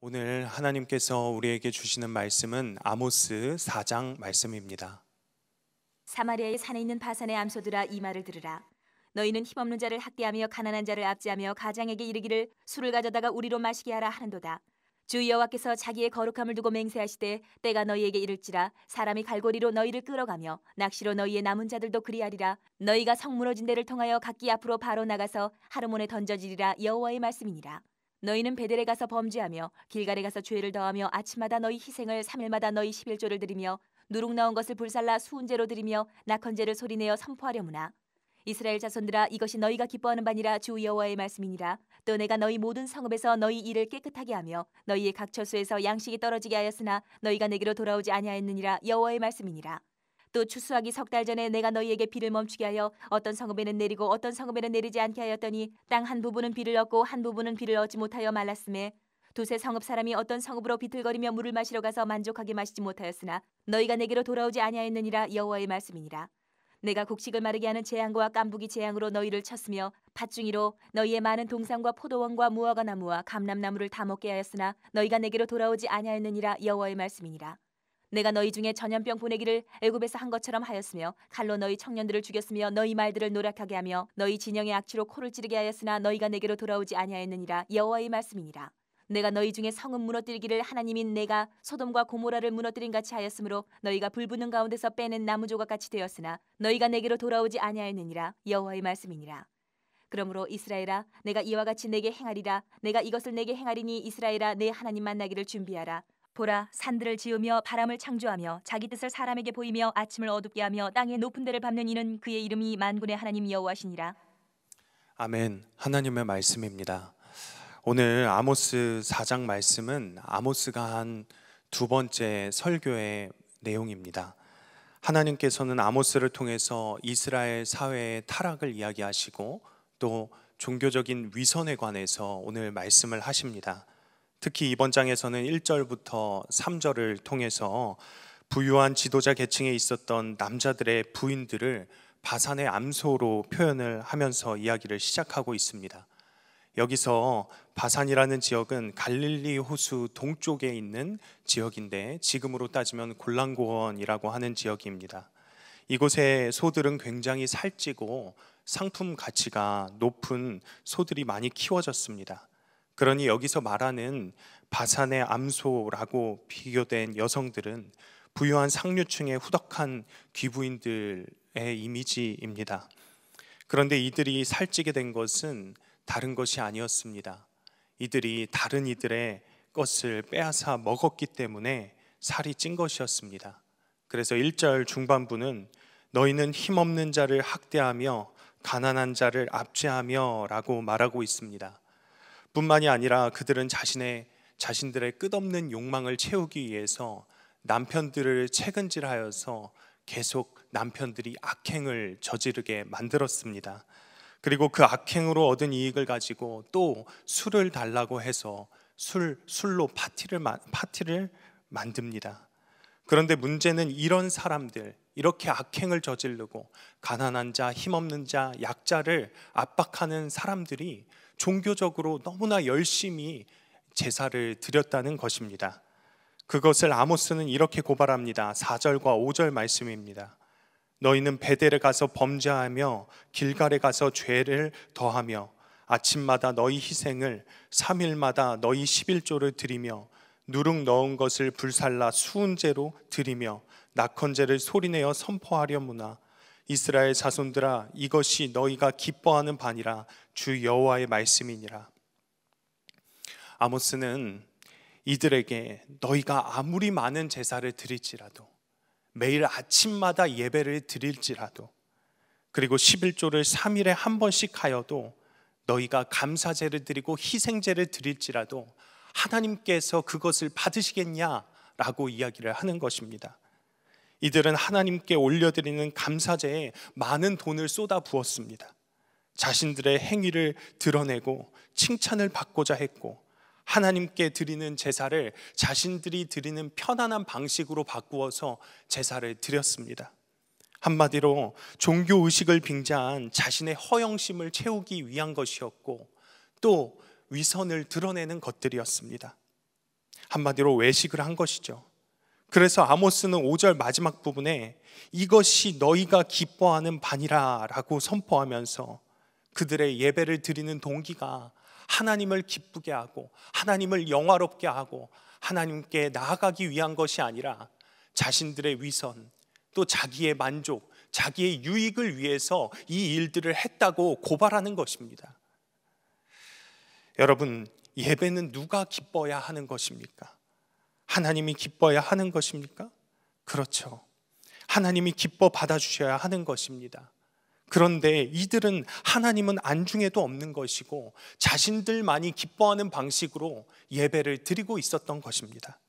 오늘 하나님께서 우리에게 주시는 말씀은 아모스 4장 말씀입니다. 사마리아의 산에 있는 바산의 암소들아 이 말을 들으라. 너희는 힘없는 자를 학대하며 가난한 자를 압제하며 가장에게 이르기를 술을 가져다가 우리로 마시게 하라 하는도다. 주 여호와께서 자기의 거룩함을 두고 맹세하시되 때가 너희에게 이를지라 사람이 갈고리로 너희를 끌어가며 낚시로 너희의 남은 자들도 그리하리라 너희가 성 무너진 데를 통하여 각기 앞으로 바로 나가서 하르몬에 던져지리라 여호와의 말씀이니라. 너희는 베델에 가서 범죄하며 길갈에 가서 죄를 더하며 아침마다 너희 희생을 3일마다 너희 1 1조를 드리며 누룩 나온 것을 불살라 수은제로 드리며 낙헌제를 소리내어 선포하려무나 이스라엘 자손들아 이것이 너희가 기뻐하는 바니라 주 여호와의 말씀이니라 또 내가 너희 모든 성읍에서 너희 일을 깨끗하게 하며 너희의 각 처소에서 양식이 떨어지게 하였으나 너희가 내게로 돌아오지 아니하였느니라 여호와의 말씀이니라 또 추수하기 석 달 전에 내가 너희에게 비를 멈추게 하여 어떤 성읍에는 내리고 어떤 성읍에는 내리지 않게 하였더니 땅 한 부분은 비를 얻고 한 부분은 비를 얻지 못하여 말랐음에 두세 성읍 사람이 어떤 성읍으로 비틀거리며 물을 마시러 가서 만족하게 마시지 못하였으나 너희가 내게로 돌아오지 아니하였느니라 여호와의 말씀이니라 내가 곡식을 마르게 하는 재앙과 깐부기 재앙으로 너희를 쳤으며 팥중이로 너희의 많은 동상과 포도원과 무화과나무와 감람나무를 다 먹게 하였으나 너희가 내게로 돌아오지 아니하였느니라 여호와의 말씀이니라 내가 너희 중에 전염병 보내기를 애굽에서 한 것처럼 하였으며 칼로 너희 청년들을 죽였으며 너희 말들을 노략하게 하며 너희 진영의 악취로 코를 찌르게 하였으나 너희가 내게로 돌아오지 아니하였느니라 여호와의 말씀이니라 내가 너희 중에 성은 무너뜨리기를 하나님인 내가 소돔과 고모라를 무너뜨린 같이 하였으므로 너희가 불붙는 가운데서 빼낸 나무 조각 같이 되었으나 너희가 내게로 돌아오지 아니하였느니라 여호와의 말씀이니라 그러므로 이스라엘아 내가 이와 같이 내게 행하리라 내가 이것을 내게 행하리니 이스라엘아 내 하나님 만나기를 준비하라 보라 산들을 지으며 바람을 창조하며 자기 뜻을 사람에게 보이며 아침을 어둡게 하며 땅의 높은 데를 밟는 이는 그의 이름이 만군의 하나님 여호와시니라. 아멘. 하나님의 말씀입니다. 오늘 아모스 4장 말씀은 아모스가 한 두 번째 설교의 내용입니다. 하나님께서는 아모스를 통해서 이스라엘 사회의 타락을 이야기하시고 또 종교적인 위선에 관해서 오늘 말씀을 하십니다. 특히 이번 장에서는 1절부터 3절을 통해서 부유한 지도자 계층에 있었던 남자들의 부인들을 바산의 암소로 표현을 하면서 이야기를 시작하고 있습니다. 여기서 바산이라는 지역은 갈릴리 호수 동쪽에 있는 지역인데 지금으로 따지면 곤란고원이라고 하는 지역입니다. 이곳의 소들은 굉장히 살찌고 상품 가치가 높은 소들이 많이 키워졌습니다. 그러니 여기서 말하는 바산의 암소라고 비교된 여성들은 부유한 상류층의 후덕한 귀부인들의 이미지입니다. 그런데 이들이 살찌게 된 것은 다른 것이 아니었습니다. 이들이 다른 이들의 것을 빼앗아 먹었기 때문에 살이 찐 것이었습니다. 그래서 1절 중반부는 너희는 힘없는 자를 학대하며 가난한 자를 압제하며 라고 말하고 있습니다. 뿐만이 아니라 그들은 자신의 자신들의 끝없는 욕망을 채우기 위해서 남편들을 책근질하여서 계속 남편들이 악행을 저지르게 만들었습니다. 그리고 그 악행으로 얻은 이익을 가지고 또 술을 달라고 해서 술 술로 파티를 파티를 만듭니다. 그런데 문제는 이런 사람들, 이렇게 악행을 저지르고 가난한 자, 힘없는 자, 약자를 압박하는 사람들이 종교적으로 너무나 열심히 제사를 드렸다는 것입니다. 그것을 아모스는 이렇게 고발합니다. 4절과 5절 말씀입니다. 너희는 베델에 가서 범죄하며 길갈에 가서 죄를 더하며 아침마다 너희 희생을 3일마다 너희 11조를 드리며 누룩 넣은 것을 불살라 수은제로 드리며 낙헌제를 소리내어 선포하려무나 이스라엘 자손들아 이것이 너희가 기뻐하는 반이라 주 여호와의 말씀이니라. 아모스는 이들에게 너희가 아무리 많은 제사를 드릴지라도 매일 아침마다 예배를 드릴지라도 그리고 11조를 3일에 한 번씩 하여도 너희가 감사제를 드리고 희생제를 드릴지라도 하나님께서 그것을 받으시겠냐라고 이야기를 하는 것입니다. 이들은 하나님께 올려드리는 감사제에 많은 돈을 쏟아 부었습니다. 자신들의 행위를 드러내고 칭찬을 받고자 했고 하나님께 드리는 제사를 자신들이 드리는 편안한 방식으로 바꾸어서 제사를 드렸습니다. 한마디로 종교 의식을 빙자한 자신의 허영심을 채우기 위한 것이었고 또 위선을 드러내는 것들이었습니다. 한마디로 외식을 한 것이죠. 그래서 아모스는 5절 마지막 부분에 이것이 너희가 기뻐하는 반이라라고 선포하면서 그들의 예배를 드리는 동기가 하나님을 기쁘게 하고 하나님을 영화롭게 하고 하나님께 나아가기 위한 것이 아니라 자신들의 위선 또 자기의 만족, 자기의 유익을 위해서 이 일들을 했다고 고발하는 것입니다. 여러분, 예배는 누가 기뻐야 하는 것입니까? 하나님이 기뻐야 하는 것입니까? 그렇죠. 하나님이 기뻐 받아주셔야 하는 것입니다. 그런데 이들은 하나님은 안중에도 없는 것이고 자신들만이 기뻐하는 방식으로 예배를 드리고 있었던 것입니다.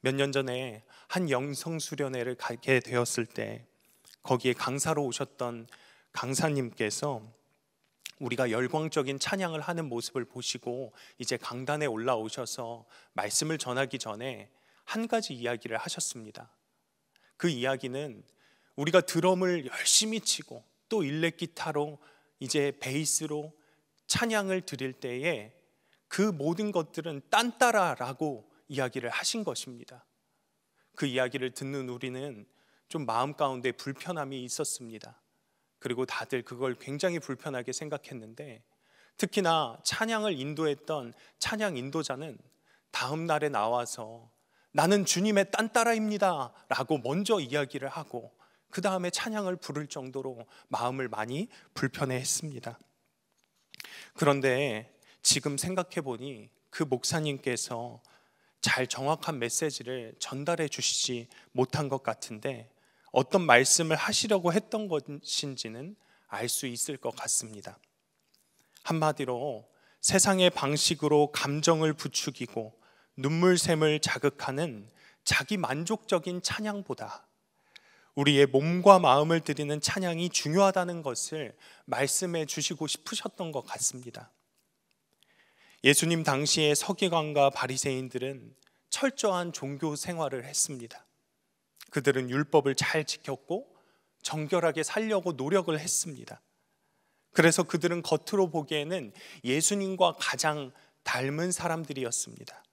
몇 년 전에 한 영성수련회를 가게 되었을 때 거기에 강사로 오셨던 강사님께서 우리가 열광적인 찬양을 하는 모습을 보시고 이제 강단에 올라오셔서 말씀을 전하기 전에 한 가지 이야기를 하셨습니다. 그 이야기는 우리가 드럼을 열심히 치고 또 일렉 기타로 이제 베이스로 찬양을 드릴 때에 그 모든 것들은 딴따라라고 이야기를 하신 것입니다. 그 이야기를 듣는 우리는 좀 마음 가운데 불편함이 있었습니다. 그리고 다들 그걸 굉장히 불편하게 생각했는데 특히나 찬양을 인도했던 찬양 인도자는 다음 날에 나와서 나는 주님의 딴따라입니다 라고 먼저 이야기를 하고 그 다음에 찬양을 부를 정도로 마음을 많이 불편해 했습니다. 그런데 지금 생각해 보니 그 목사님께서 잘 정확한 메시지를 전달해 주시지 못한 것 같은데 어떤 말씀을 하시려고 했던 것인지는 알 수 있을 것 같습니다. 한마디로 세상의 방식으로 감정을 부추기고 눈물샘을 자극하는 자기 만족적인 찬양보다 우리의 몸과 마음을 드리는 찬양이 중요하다는 것을 말씀해 주시고 싶으셨던 것 같습니다. 예수님 당시의 서기관과 바리새인들은 철저한 종교 생활을 했습니다. 그들은 율법을 잘 지켰고 정결하게 살려고 노력을 했습니다. 그래서 그들은 겉으로 보기에는 예수님과 가장 닮은 사람들이었습니다.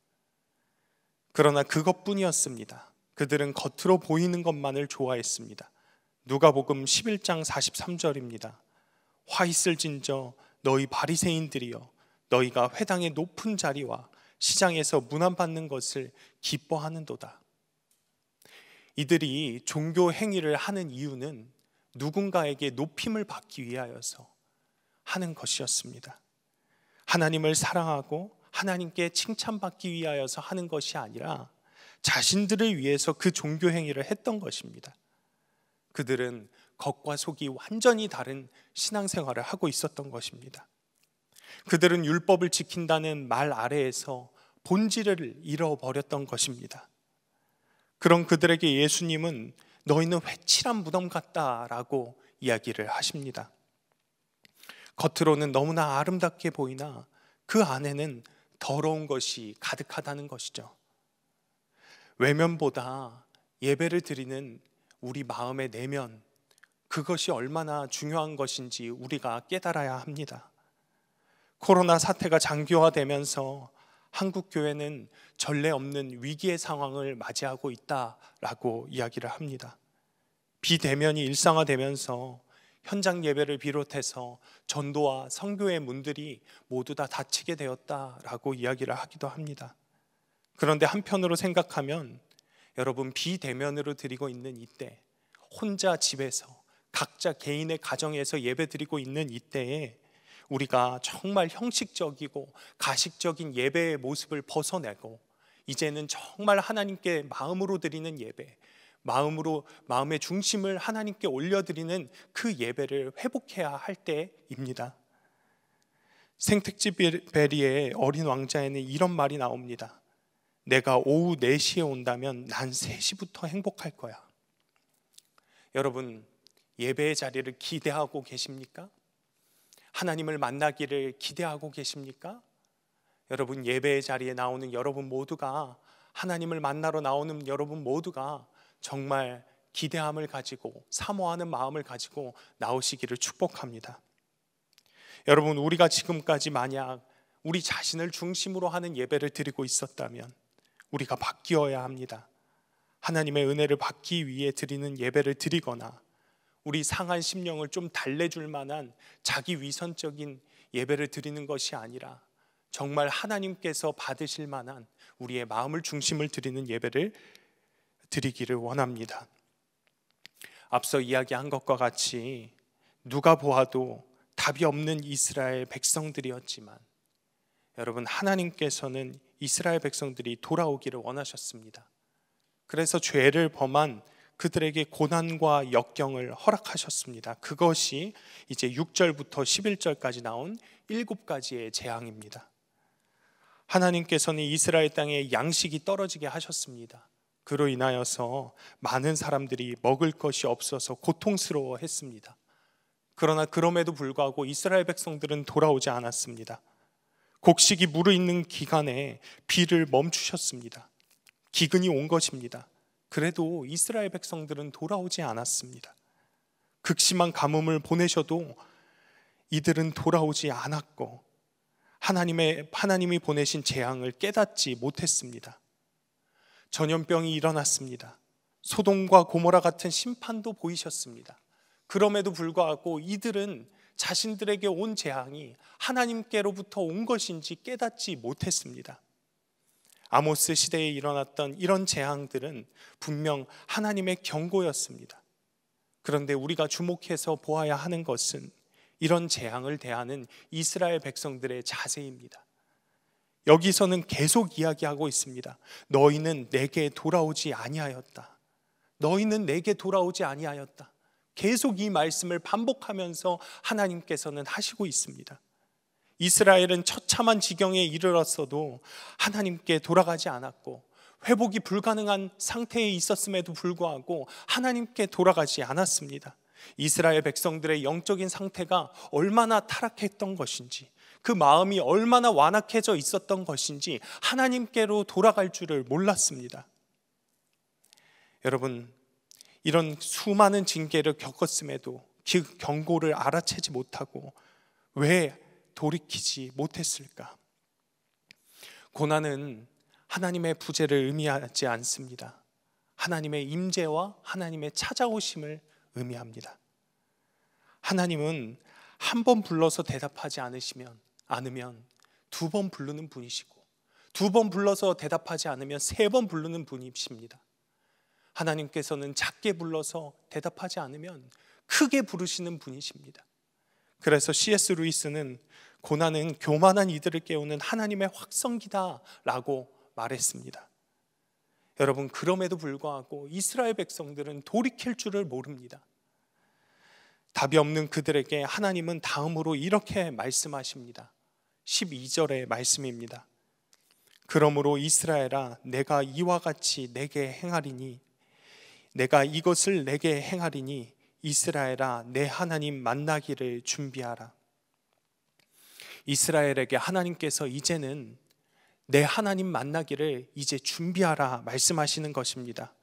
그러나 그것뿐이었습니다. 그들은 겉으로 보이는 것만을 좋아했습니다. 누가복음 11장 43절입니다. 화 있을진저 너희 바리새인들이여 너희가 회당의 높은 자리와 시장에서 문안 받는 것을 기뻐하는도다. 이들이 종교 행위를 하는 이유는 누군가에게 높임을 받기 위하여서 하는 것이었습니다. 하나님을 사랑하고 하나님께 칭찬받기 위하여서 하는 것이 아니라 자신들을 위해서 그 종교 행위를 했던 것입니다. 그들은 겉과 속이 완전히 다른 신앙생활을 하고 있었던 것입니다. 그들은 율법을 지킨다는 말 아래에서 본질을 잃어버렸던 것입니다. 그런 그들에게 예수님은 너희는 회칠한 무덤 같다라고 이야기를 하십니다. 겉으로는 너무나 아름답게 보이나 그 안에는 더러운 것이 가득하다는 것이죠. 외면보다 예배를 드리는 우리 마음의 내면, 그것이 얼마나 중요한 것인지 우리가 깨달아야 합니다. 코로나 사태가 장기화되면서 한국 교회는 전례 없는 위기의 상황을 맞이하고 있다라고 이야기를 합니다. 비대면이 일상화되면서 현장 예배를 비롯해서 전도와 선교의 문들이 모두 다 닫히게 되었다라고 이야기를 하기도 합니다. 그런데 한편으로 생각하면 여러분 비대면으로 드리고 있는 이때 혼자 집에서 각자 개인의 가정에서 예배 드리고 있는 이때에 우리가 정말 형식적이고 가식적인 예배의 모습을 벗어내고 이제는 정말 하나님께 마음으로 드리는 예배, 마음으로 마음의 중심을 하나님께 올려드리는 그 예배를 회복해야 할 때입니다. 생택지 베리의 어린 왕자에는 이런 말이 나옵니다. 내가 오후 4시에 온다면 난 3시부터 행복할 거야. 여러분, 예배의 자리를 기대하고 계십니까? 하나님을 만나기를 기대하고 계십니까? 여러분 예배의 자리에 나오는 여러분 모두가 하나님을 만나러 나오는 여러분 모두가 정말 기대함을 가지고 사모하는 마음을 가지고 나오시기를 축복합니다. 여러분 우리가 지금까지 만약 우리 자신을 중심으로 하는 예배를 드리고 있었다면 우리가 바뀌어야 합니다. 하나님의 은혜를 받기 위해 드리는 예배를 드리거나 우리 상한 심령을 좀 달래줄 만한 자기 위선적인 예배를 드리는 것이 아니라 정말 하나님께서 받으실 만한 우리의 마음을 중심을 드리는 예배를 드리기를 원합니다. 앞서 이야기한 것과 같이 누가 보아도 답이 없는 이스라엘 백성들이었지만 여러분 하나님께서는 이스라엘 백성들이 돌아오기를 원하셨습니다. 그래서 죄를 범한 그들에게 고난과 역경을 허락하셨습니다. 그것이 이제 6절부터 11절까지 나온 일곱 가지의 재앙입니다. 하나님께서는 이스라엘 땅에 양식이 떨어지게 하셨습니다. 그로 인하여서 많은 사람들이 먹을 것이 없어서 고통스러워 했습니다. 그러나 그럼에도 불구하고 이스라엘 백성들은 돌아오지 않았습니다. 곡식이 무르익는 기간에 비를 멈추셨습니다. 기근이 온 것입니다. 그래도 이스라엘 백성들은 돌아오지 않았습니다. 극심한 가뭄을 보내셔도 이들은 돌아오지 않았고 하나님의 하나님이 보내신 재앙을 깨닫지 못했습니다. 전염병이 일어났습니다. 소돔과 고모라 같은 심판도 보이셨습니다. 그럼에도 불구하고 이들은 자신들에게 온 재앙이 하나님께로부터 온 것인지 깨닫지 못했습니다. 아모스 시대에 일어났던 이런 재앙들은 분명 하나님의 경고였습니다. 그런데 우리가 주목해서 보아야 하는 것은 이런 재앙을 대하는 이스라엘 백성들의 자세입니다. 여기서는 계속 이야기하고 있습니다. 너희는 내게 돌아오지 아니하였다. 너희는 내게 돌아오지 아니하였다. 계속 이 말씀을 반복하면서 하나님께서는 하시고 있습니다. 이스라엘은 처참한 지경에 이르렀어도 하나님께 돌아가지 않았고 회복이 불가능한 상태에 있었음에도 불구하고 하나님께 돌아가지 않았습니다. 이스라엘 백성들의 영적인 상태가 얼마나 타락했던 것인지 그 마음이 얼마나 완악해져 있었던 것인지 하나님께로 돌아갈 줄을 몰랐습니다. 여러분, 이런 수많은 징계를 겪었음에도 그 경고를 알아채지 못하고 왜 돌이키지 못했을까? 고난은 하나님의 부재를 의미하지 않습니다. 하나님의 임재와 하나님의 찾아오심을 의미합니다. 하나님은 한 번 불러서 대답하지 않으시면 않으면 두 번 부르는 분이시고 두 번 불러서 대답하지 않으면 세 번 부르는 분이십니다. 하나님께서는 작게 불러서 대답하지 않으면 크게 부르시는 분이십니다. 그래서 CS 루이스는 고난은 교만한 이들을 깨우는 하나님의 확성기다라고 말했습니다. 여러분 그럼에도 불구하고 이스라엘 백성들은 돌이킬 줄을 모릅니다. 답이 없는 그들에게 하나님은 다음으로 이렇게 말씀하십니다. 12절의 말씀입니다. 그러므로 이스라엘아 내가 이와 같이 내게 행하리니 내가 이것을 내게 행하리니 이스라엘아 내 하나님 만나기를 준비하라. 이스라엘에게 하나님께서 이제는 내 하나님 만나기를 이제 준비하라 말씀하시는 것입니다.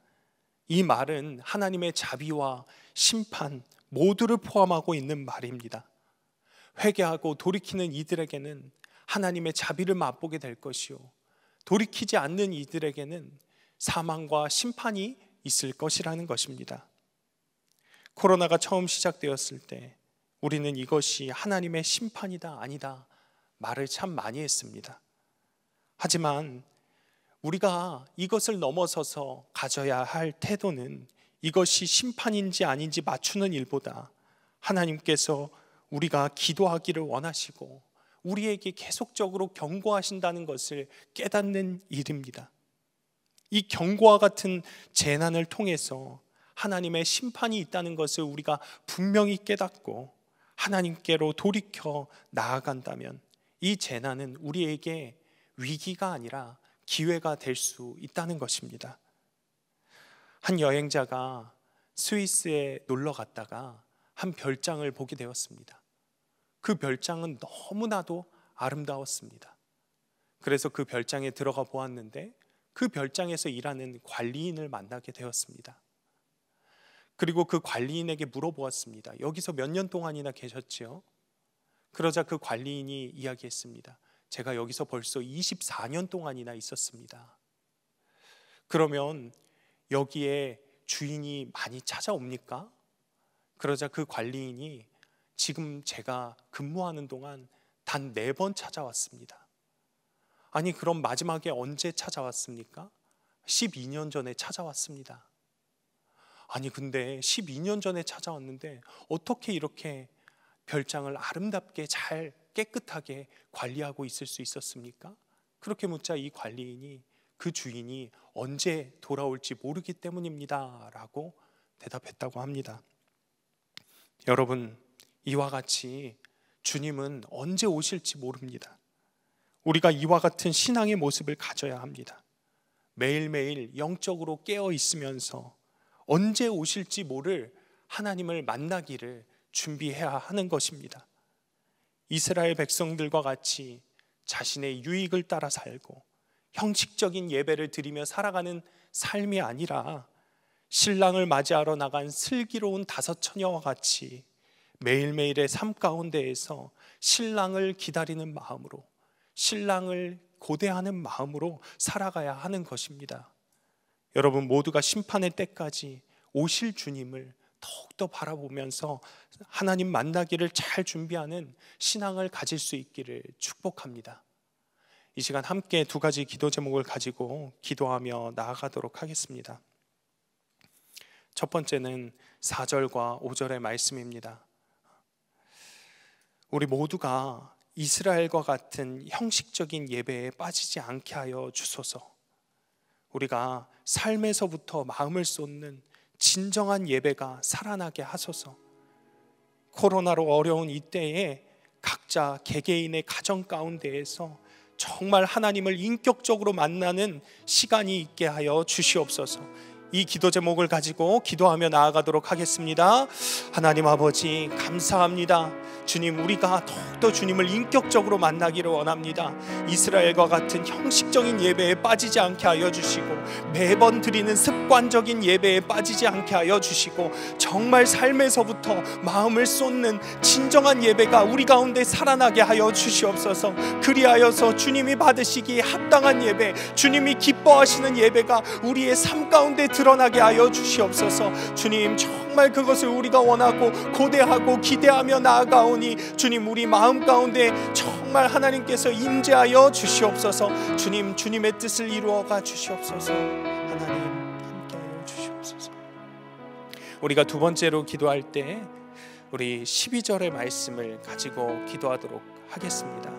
이 말은 하나님의 자비와 심판 모두를 포함하고 있는 말입니다. 회개하고 돌이키는 이들에게는 하나님의 자비를 맛보게 될 것이요. 돌이키지 않는 이들에게는 사망과 심판이 있을 것이라는 것입니다. 코로나가 처음 시작되었을 때 우리는 이것이 하나님의 심판이다 아니다 말을 참 많이 했습니다. 하지만 우리가 이것을 넘어서서 가져야 할 태도는 이것이 심판인지 아닌지 맞추는 일보다 하나님께서 우리가 기도하기를 원하시고 우리에게 계속적으로 경고하신다는 것을 깨닫는 일입니다. 이 경고와 같은 재난을 통해서 하나님의 심판이 있다는 것을 우리가 분명히 깨닫고 하나님께로 돌이켜 나아간다면 이 재난은 우리에게 위기가 아니라 기회가 될 수 있다는 것입니다. 한 여행자가 스위스에 놀러 갔다가 한 별장을 보게 되었습니다. 그 별장은 너무나도 아름다웠습니다. 그래서 그 별장에 들어가 보았는데 그 별장에서 일하는 관리인을 만나게 되었습니다. 그리고 그 관리인에게 물어보았습니다. 여기서 몇 년 동안이나 계셨지요? 그러자 그 관리인이 이야기했습니다. 제가 여기서 벌써 24년 동안이나 있었습니다. 그러면 여기에 주인이 많이 찾아옵니까? 그러자 그 관리인이 지금 제가 근무하는 동안 단 네 번 찾아왔습니다. 아니, 그럼 마지막에 언제 찾아왔습니까? 12년 전에 찾아왔습니다. 아니, 근데 12년 전에 찾아왔는데 어떻게 이렇게 별장을 아름답게 잘 깨끗하게 관리하고 있을 수 있었습니까? 그렇게 묻자 이 관리인이 그 주인이 언제 돌아올지 모르기 때문입니다. 라고 대답했다고 합니다. 여러분, 이와 같이 주님은 언제 오실지 모릅니다. 우리가 이와 같은 신앙의 모습을 가져야 합니다. 매일매일 영적으로 깨어 있으면서 언제 오실지 모를 하나님을 만나기를 준비해야 하는 것입니다. 이스라엘 백성들과 같이 자신의 유익을 따라 살고 형식적인 예배를 드리며 살아가는 삶이 아니라 신랑을 맞이하러 나간 슬기로운 다섯 처녀와 같이 매일매일의 삶 가운데에서 신랑을 기다리는 마음으로 신랑을 고대하는 마음으로 살아가야 하는 것입니다. 여러분 모두가 심판의 때까지 오실 주님을 더욱더 바라보면서 하나님 만나기를 잘 준비하는 신앙을 가질 수 있기를 축복합니다. 이 시간 함께 두 가지 기도 제목을 가지고 기도하며 나아가도록 하겠습니다. 첫 번째는 4절과 5절의 말씀입니다. 우리 모두가 이스라엘과 같은 형식적인 예배에 빠지지 않게 하여 주소서. 우리가 삶에서부터 마음을 쏟는 진정한 예배가 살아나게 하소서. 코로나로 어려운 이때에 각자 개개인의 가정 가운데에서 정말 하나님을 인격적으로 만나는 시간이 있게 하여 주시옵소서. 이 기도 제목을 가지고 기도하며 나아가도록 하겠습니다. 하나님 아버지 감사합니다. 주님 우리가 더욱더 주님을 인격적으로 만나기를 원합니다. 이스라엘과 같은 형식적인 예배에 빠지지 않게 하여 주시고 매번 드리는 습관적인 예배에 빠지지 않게 하여 주시고 정말 삶에서부터 마음을 쏟는 진정한 예배가 우리 가운데 살아나게 하여 주시옵소서. 그리하여서 주님이 받으시기에 합당한 예배, 주님이 기뻐하시는 예배가 우리의 삶 가운데 들 드러나게 하여 주시옵소서 주님 정말 그것을 우리가 원하고 고대하고 기대하며 나아가오니 주님 우리 마음 가운데 정말 하나님께서 임재하여 주시옵소서 주님 주님의 뜻을 이루어가 주시옵소서 하나님 함께하여 주시옵소서 우리가 두 번째로 기도할 때 우리 12절의 말씀을 가지고 기도하도록 하겠습니다.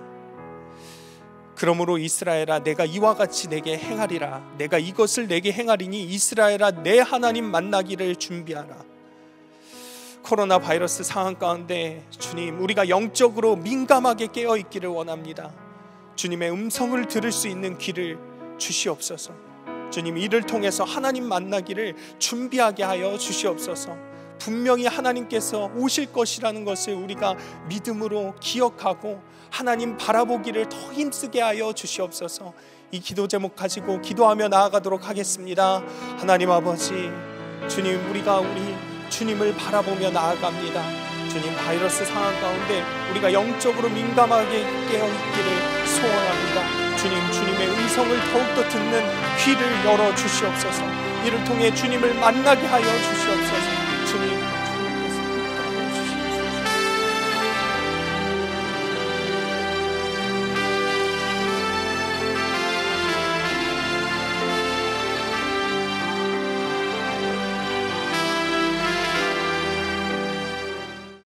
그러므로 이스라엘아 내가 이와 같이 내게 행하리라 내가 이것을 내게 행하리니 이스라엘아 내 하나님 만나기를 준비하라 코로나 바이러스 상황 가운데 주님 우리가 영적으로 민감하게 깨어 있기를 원합니다 주님의 음성을 들을 수 있는 귀를 주시옵소서 주님 이를 통해서 하나님 만나기를 준비하게 하여 주시옵소서 분명히 하나님께서 오실 것이라는 것을 우리가 믿음으로 기억하고 하나님 바라보기를 더 힘쓰게 하여 주시옵소서. 이 기도 제목 가지고 기도하며 나아가도록 하겠습니다. 하나님 아버지, 주님 우리가 우리 주님을 바라보며 나아갑니다. 주님 바이러스 상황 가운데 우리가 영적으로 민감하게 깨어 있기를 소원합니다. 주님 주님의 음성을 더욱더 듣는 귀를 열어 주시옵소서. 이를 통해 주님을 만나게 하여 주시옵소서.